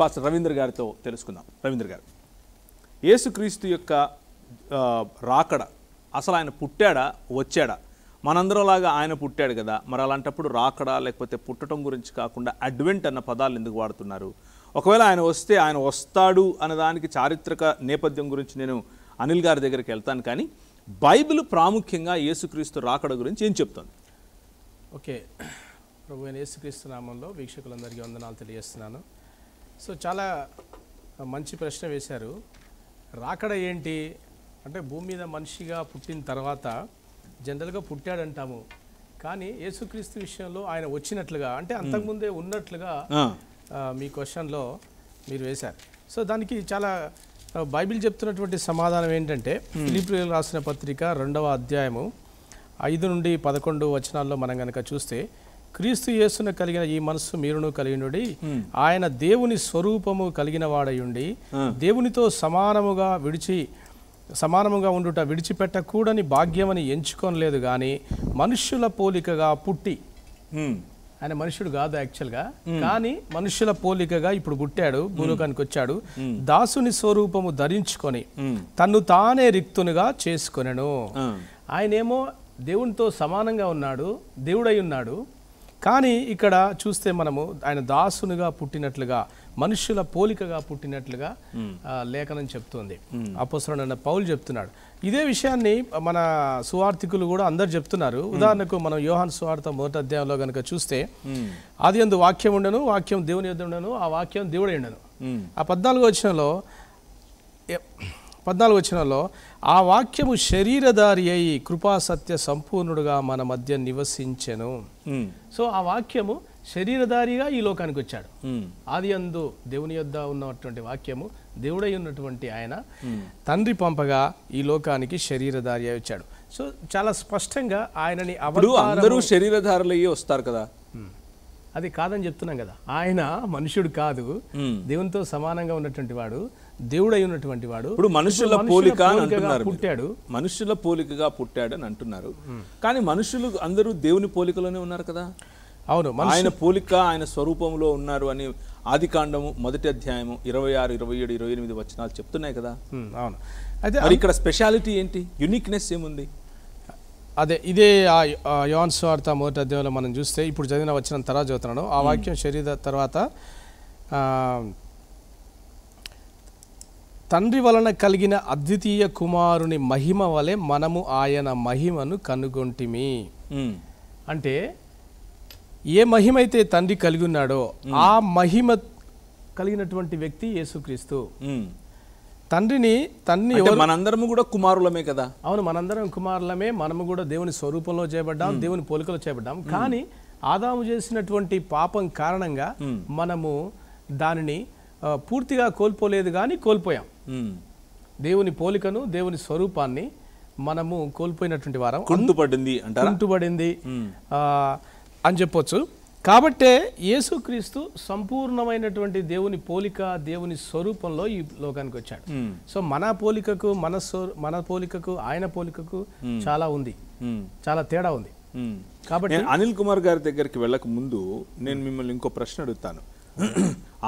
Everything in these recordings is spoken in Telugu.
పాస్టర్ రవీంద్ర గారితో తెలుసుకుందాం రవీంద్ర గారు ఏసుక్రీస్తు యొక్క రాకడ అసలు ఆయన పుట్టాడా వచ్చాడా మనందరంలాగా ఆయన పుట్టాడు కదా మరి అలాంటప్పుడు రాకడా లేకపోతే పుట్టడం గురించి కాకుండా అడ్వెంట్ అన్న పదాలు ఎందుకు వాడుతున్నారు ఒకవేళ ఆయన వస్తే ఆయన వస్తాడు అన్నదానికి చారిత్రక నేపథ్యం గురించి నేను అనిల్ గారి దగ్గరికి వెళ్తాను కానీ బైబిల్ ప్రాముఖ్యంగా యేసుక్రీస్తు రాకడ గురించి ఏం చెప్తాను ఓకే ప్రభు యేసుక్రీస్తు నామంలో వీక్షకులందరికీ వందనాలు తెలియజేస్తున్నాను సో చాలా మంచి ప్రశ్న వేశారు రాకడ ఏంటి అంటే భూమి మీద మనిషిగా పుట్టిన తర్వాత జనరల్గా పుట్టాడంటాము కానీ యేసుక్రీస్తు విషయంలో ఆయన వచ్చినట్లుగా అంటే అంతకుముందే ఉన్నట్లుగా మీ క్వశ్చన్లో మీరు వేశారు సో దానికి చాలా బైబిల్ చెప్తున్నటువంటి సమాధానం ఏంటంటే ఫిలిపిలు రాసిన పత్రిక రెండవ అధ్యాయము ఐదు నుండి పదకొండు వచనాల్లో మనం కనుక చూస్తే క్రీస్తు యేసును కలిగిన ఈ మనస్సు మీరును కలిగినుడి ఆయన దేవుని స్వరూపము కలిగిన వాడయుండి దేవునితో సమానముగా విడిచి సమానముగా ఉండుట విడిచిపెట్టకూడని భాగ్యమని ఎంచుకోనలేదు కానీ మనుష్యుల పోలికగా పుట్టి ఆయన మనుషుడు కాదు యాక్చువల్గా కానీ మనుషుల పోలికగా ఇప్పుడు పుట్టాడు భూలోకానికి వచ్చాడు దాసుని స్వరూపము ధరించుకొని తన్ను తానే రిక్తునిగా చేసుకొనెను ఆయనేమో దేవునితో సమానంగా ఉన్నాడు దేవుడై ఉన్నాడు కానీ ఇక్కడ చూస్తే మనము ఆయన దాసునిగా పుట్టినట్లుగా మనుషుల పోలికగా పుట్టినట్లుగా hmm. లేఖనం చెప్తుంది hmm. అన్న పౌలు చెప్తున్నాడు ఇదే విషయాన్ని మన సువార్థికులు కూడా అందరు చెప్తున్నారు hmm. ఉదాహరణకు మనం యోహాన్ సువార్త మొదటి అధ్యాయంలో కనుక చూస్తే అది ఎందు వాక్యం ఉండను వాక్యం దేవుని ఎందు ఉండను ఆ వాక్యం దేవుడు ఉండను ఆ పద్నాలుగో వచ్చినలో పద్నాలుగు వచ్చినలో ఆ వాక్యము శరీరధారి అయి కృపా సత్య సంపూర్ణుడుగా మన మధ్య నివసించెను సో ఆ వాక్యము శరీరధారిగా ఈ లోకానికి వచ్చాడు ఆది అందు దేవుని యొద్ద ఉన్నటువంటి వాక్యము దేవుడై ఉన్నటువంటి ఆయన తండ్రి పంపగా ఈ లోకానికి శరీరధారి అయి వచ్చాడు సో చాలా స్పష్టంగా ఆయనని అందరూ శరీరధారులయ్యి వస్తారు కదా అది కాదని చెప్తున్నాం కదా ఆయన మనుషుడు కాదు దేవునితో సమానంగా ఉన్నటువంటి వాడు దేవుడు అయి ఉన్నటువంటి వాడు ఇప్పుడు మనుషుల పోలిక అంటున్నారు పుట్టాడు మనుషుల పోలికగా పుట్టాడు అని అంటున్నారు కానీ మనుషులు అందరూ దేవుని పోలికలోనే ఉన్నారు కదా అవును ఆయన పోలిక ఆయన స్వరూపంలో ఉన్నారు అని ఆది కాండము మొదటి అధ్యాయము ఇరవై ఆరు ఇరవై ఏడు ఇరవై ఎనిమిది వచనాలు చెప్తున్నాయి కదా అవును అయితే ఇక్కడ స్పెషాలిటీ ఏంటి యునిక్నెస్ ఏముంది అదే ఇదే ఆ యోన్ స్వార్థ మొదటి అధ్యాయంలో మనం చూస్తే ఇప్పుడు చదివిన వచ్చిన తర్వాత చదువుతున్నాడు ఆ వాక్యం శరీర తర్వాత తండ్రి వలన కలిగిన అద్వితీయ కుమారుని మహిమ వలె మనము ఆయన మహిమను కనుగొంటిమి అంటే ఏ మహిమ అయితే తండ్రి కలిగి ఉన్నాడో ఆ మహిమ కలిగినటువంటి వ్యక్తి యేసుక్రీస్తు తండ్రిని తండ్రిని మనందరము కూడా కుమారులమే కదా అవును మనందరం కుమారులమే మనము కూడా దేవుని స్వరూపంలో చేయబడ్డాం దేవుని పోలికలో చేయబడ్డాం కానీ ఆదాము చేసినటువంటి పాపం కారణంగా మనము దానిని పూర్తిగా కోల్పోలేదు కానీ కోల్పోయాం దేవుని పోలికను దేవుని స్వరూపాన్ని మనము కోల్పోయినటువంటి వారం కుంటుపడింది అంటుపడింది అని చెప్పొచ్చు కాబట్టే యేసుక్రీస్తు సంపూర్ణమైనటువంటి దేవుని పోలిక దేవుని స్వరూపంలో ఈ లోకానికి వచ్చాడు సో మన పోలికకు మన మన పోలికకు ఆయన పోలికకు చాలా ఉంది చాలా తేడా ఉంది కాబట్టి అనిల్ కుమార్ గారి దగ్గరికి వెళ్ళక ముందు నేను మిమ్మల్ని ఇంకో ప్రశ్న అడుగుతాను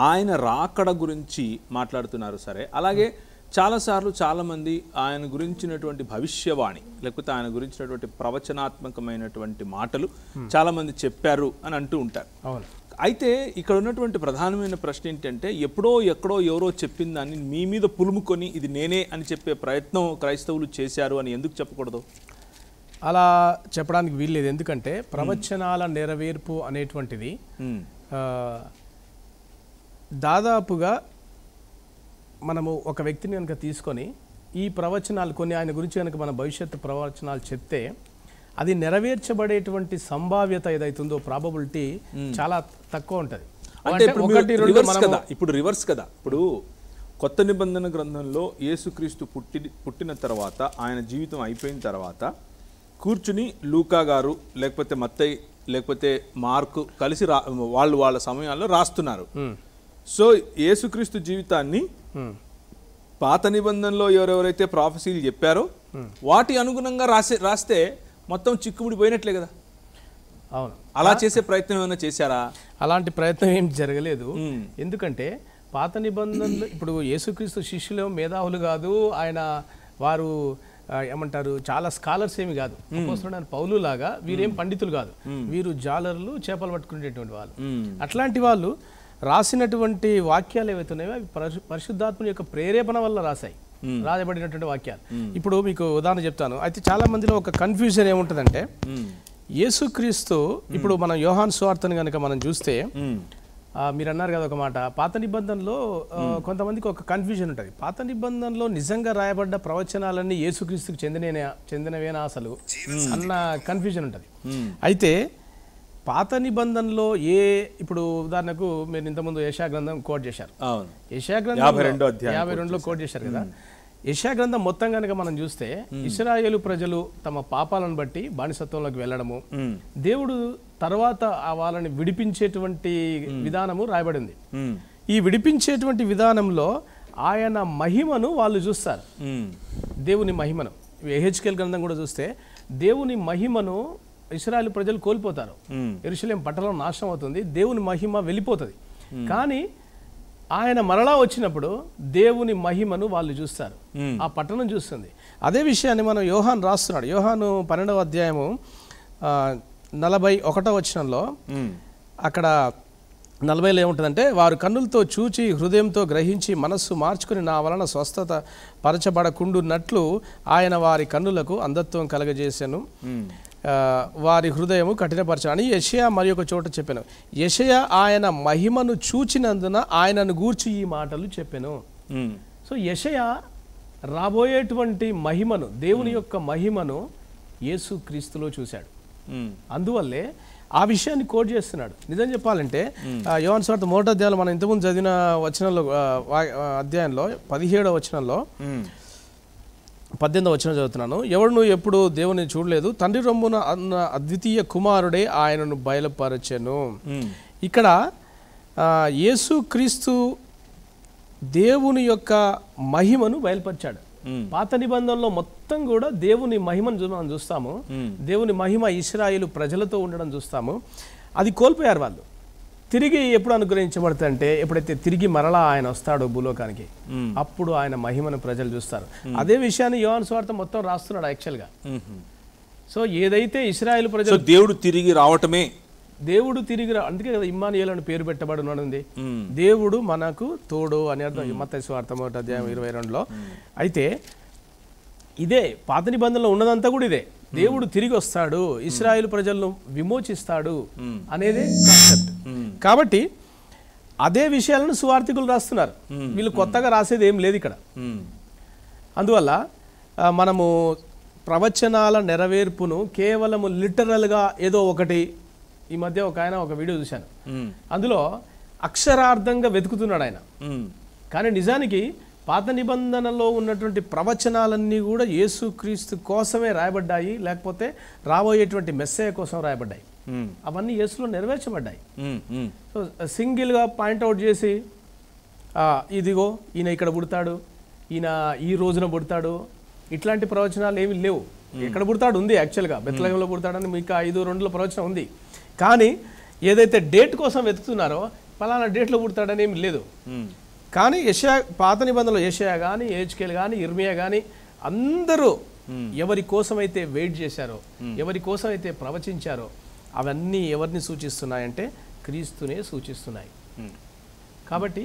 ఆయన రాకడ గురించి మాట్లాడుతున్నారు సరే అలాగే చాలాసార్లు చాలామంది ఆయన గురించినటువంటి భవిష్యవాణి లేకపోతే ఆయన గురించినటువంటి ప్రవచనాత్మకమైనటువంటి మాటలు చాలామంది చెప్పారు అని అంటూ ఉంటారు అవును అయితే ఇక్కడ ఉన్నటువంటి ప్రధానమైన ప్రశ్న ఏంటంటే ఎప్పుడో ఎక్కడో ఎవరో చెప్పిన దాన్ని మీ మీద పులుముకొని ఇది నేనే అని చెప్పే ప్రయత్నం క్రైస్తవులు చేశారు అని ఎందుకు చెప్పకూడదు అలా చెప్పడానికి వీల్లేదు ఎందుకంటే ప్రవచనాల నెరవేర్పు అనేటువంటిది దాదాపుగా మనము ఒక వ్యక్తిని కనుక తీసుకొని ఈ ప్రవచనాలు కొన్ని ఆయన గురించి కనుక మన భవిష్యత్తు ప్రవచనాలు చెప్తే అది నెరవేర్చబడేటువంటి సంభావ్యత ఏదైతుందో ప్రాబబిలిటీ చాలా తక్కువ ఉంటుంది అంటే ఇప్పుడు ఇప్పుడు రివర్స్ కదా ఇప్పుడు కొత్త నిబంధన గ్రంథంలో యేసుక్రీస్తు పుట్టి పుట్టిన తర్వాత ఆయన జీవితం అయిపోయిన తర్వాత కూర్చుని లూకా గారు లేకపోతే మత్తయ్య లేకపోతే మార్కు కలిసి రా వాళ్ళు వాళ్ళ సమయాల్లో రాస్తున్నారు సో యేసుక్రీస్తు జీవితాన్ని hmm. పాత నిబంధనలో ఎవరెవరైతే ప్రాఫెసీలు చెప్పారో hmm. వాటి అనుగుణంగా రాసే రాస్తే మొత్తం చిక్కుముడి పోయినట్లే కదా అవును అలా చేసే ప్రయత్నం ఏమైనా చేశారా అలాంటి ప్రయత్నం ఏం జరగలేదు hmm. ఎందుకంటే పాత నిబంధనలు ఇప్పుడు యేసుక్రీస్తు శిష్యులు మేధావులు కాదు ఆయన వారు ఏమంటారు చాలా స్కాలర్స్ ఏమి కాదు అవసరం పౌలు లాగా వీరేం పండితులు కాదు వీరు జాలర్లు చేపలు పట్టుకునేటువంటి వాళ్ళు అట్లాంటి వాళ్ళు రాసినటువంటి వాక్యాలు ఏవైతే ఉన్నాయో అవి పరిశుద్ధాత్మ యొక్క ప్రేరేపణ వల్ల రాశాయి రాయబడినటువంటి వాక్యాలు ఇప్పుడు మీకు ఉదాహరణ చెప్తాను అయితే చాలా మందిలో ఒక కన్ఫ్యూజన్ ఏముంటుందంటే యేసుక్రీస్తు ఇప్పుడు మనం యోహాన్ స్వార్థను కనుక మనం చూస్తే మీరు అన్నారు కదా ఒక మాట పాత నిబంధనలో కొంతమందికి ఒక కన్ఫ్యూజన్ ఉంటుంది పాత నిబంధనలో నిజంగా రాయబడ్డ ప్రవచనాలన్నీ యేసుక్రీస్తుకు చెందినేనా చెందినవేనా అసలు అన్న కన్ఫ్యూజన్ ఉంటుంది అయితే పాత నిబంధనలో ఏ ఇప్పుడు ఉదాహరణకు మీరు ఇంతకుముందు యశా గ్రంథం కోట్ చేశారు యశా గ్రంథం యాభై రెండులో కోట్ చేశారు కదా యశా గ్రంథం మొత్తం కనుక మనం చూస్తే ఇస్రాయేలు ప్రజలు తమ పాపాలను బట్టి బానిసత్వంలోకి వెళ్ళడము దేవుడు తర్వాత వాళ్ళని విడిపించేటువంటి విధానము రాయబడింది ఈ విడిపించేటువంటి విధానంలో ఆయన మహిమను వాళ్ళు చూస్తారు దేవుని మహిమను హెచ్కేల్ గ్రంథం కూడా చూస్తే దేవుని మహిమను ఇస్రాయల్ ప్రజలు కోల్పోతారు ఎరుసలేం పట్టణం నాశనం అవుతుంది దేవుని మహిమ వెళ్ళిపోతుంది కానీ ఆయన మరలా వచ్చినప్పుడు దేవుని మహిమను వాళ్ళు చూస్తారు ఆ పట్టణం చూస్తుంది అదే విషయాన్ని మనం యోహాన్ రాస్తున్నాడు యోహాను పన్నెండవ అధ్యాయము నలభై ఒకటవ వచనంలో అక్కడ నలభైలో ఏముంటుందంటే వారు కన్నులతో చూచి హృదయంతో గ్రహించి మనస్సు మార్చుకుని నా వలన స్వస్థత పరచబడకుండున్నట్లు ఆయన వారి కన్నులకు అంధత్వం కలగజేశాను వారి హృదయము అని యషయా మరి ఒక చోట చెప్పాను యషయ ఆయన మహిమను చూచినందున ఆయనను గూర్చి ఈ మాటలు చెప్పాను సో యషయ రాబోయేటువంటి మహిమను దేవుని యొక్క మహిమను యేసు క్రీస్తులో చూశాడు అందువల్లే ఆ విషయాన్ని కోట్ చేస్తున్నాడు నిజం చెప్పాలంటే యోన్ సార్ మొదటి అధ్యాయంలో మనం ఇంతకుముందు చదివిన వచనంలో అధ్యాయంలో పదిహేడో వచనంలో పద్దెనిమిది వచ్చిన చదువుతున్నాను ఎవడును ఎప్పుడు దేవుని చూడలేదు తండ్రి రొమ్మున అన్న అద్వితీయ కుమారుడే ఆయనను బయలుపరచను ఇక్కడ యేసు క్రీస్తు దేవుని యొక్క మహిమను బయలుపరిచాడు పాత నిబంధనలో మొత్తం కూడా దేవుని మహిమను మనం చూస్తాము దేవుని మహిమ ఇస్రాయిలు ప్రజలతో ఉండడం చూస్తాము అది కోల్పోయారు వాళ్ళు తిరిగి ఎప్పుడు అనుగ్రహించబడతంటే ఎప్పుడైతే తిరిగి మరలా ఆయన వస్తాడో భూలోకానికి అప్పుడు ఆయన మహిమను ప్రజలు చూస్తారు అదే విషయాన్ని యోహాన్ స్వార్థ మొత్తం రాస్తున్నాడు యాక్చువల్గా సో ఏదైతే ఇస్రాయల్ ప్రజలు దేవుడు తిరిగి రావటమే దేవుడు తిరిగి రా అందుకే కదా ఇమ్మానియల్ అని పేరు పెట్టబడినది దేవుడు మనకు తోడు అని అర్థం మత స్వార్థ మొదటి అధ్యాయం ఇరవై రెండులో అయితే ఇదే పాత నిబంధనలో ఉన్నదంతా కూడా ఇదే దేవుడు తిరిగి వస్తాడు ఇస్రాయేల్ ప్రజలను విమోచిస్తాడు అనేది కాన్సెప్ట్ కాబట్టి అదే విషయాలను సువార్థికులు రాస్తున్నారు వీళ్ళు కొత్తగా రాసేది ఏం లేదు ఇక్కడ అందువల్ల మనము ప్రవచనాల నెరవేర్పును కేవలము లిటరల్గా ఏదో ఒకటి ఈ మధ్య ఒక ఆయన ఒక వీడియో చూశాను అందులో అక్షరార్థంగా వెతుకుతున్నాడు ఆయన కానీ నిజానికి పాత నిబంధనలో ఉన్నటువంటి ప్రవచనాలన్నీ కూడా యేసుక్రీస్తు కోసమే రాయబడ్డాయి లేకపోతే రాబోయేటువంటి మెస్సే కోసం రాయబడ్డాయి అవన్నీ యేసులో నెరవేర్చబడ్డాయి సో సింగిల్గా పాయింట్అవుట్ చేసి ఇదిగో ఈయన ఇక్కడ పుడతాడు ఈయన ఈ రోజున పుడతాడు ఇట్లాంటి ప్రవచనాలు ఏమి లేవు ఇక్కడ పుడతాడు ఉంది యాక్చువల్గా బెత్తలగంలో పుడతాడని మీకు ఐదు రెండులో ప్రవచనం ఉంది కానీ ఏదైతే డేట్ కోసం వెతుకుతున్నారో ఫలానా డేట్లో పుడతాడని ఏమి లేదు కానీ యషయా పాత నిబంధనలు యషయా కానీ ఏజ్కేల్ కానీ ఇర్మియా కానీ అందరూ ఎవరి కోసమైతే వెయిట్ చేశారో ఎవరి కోసమైతే ప్రవచించారో అవన్నీ ఎవరిని సూచిస్తున్నాయంటే క్రీస్తునే సూచిస్తున్నాయి కాబట్టి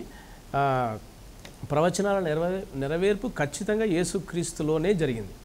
ప్రవచనాల నెరవే నెరవేర్పు ఖచ్చితంగా యేసుక్రీస్తులోనే జరిగింది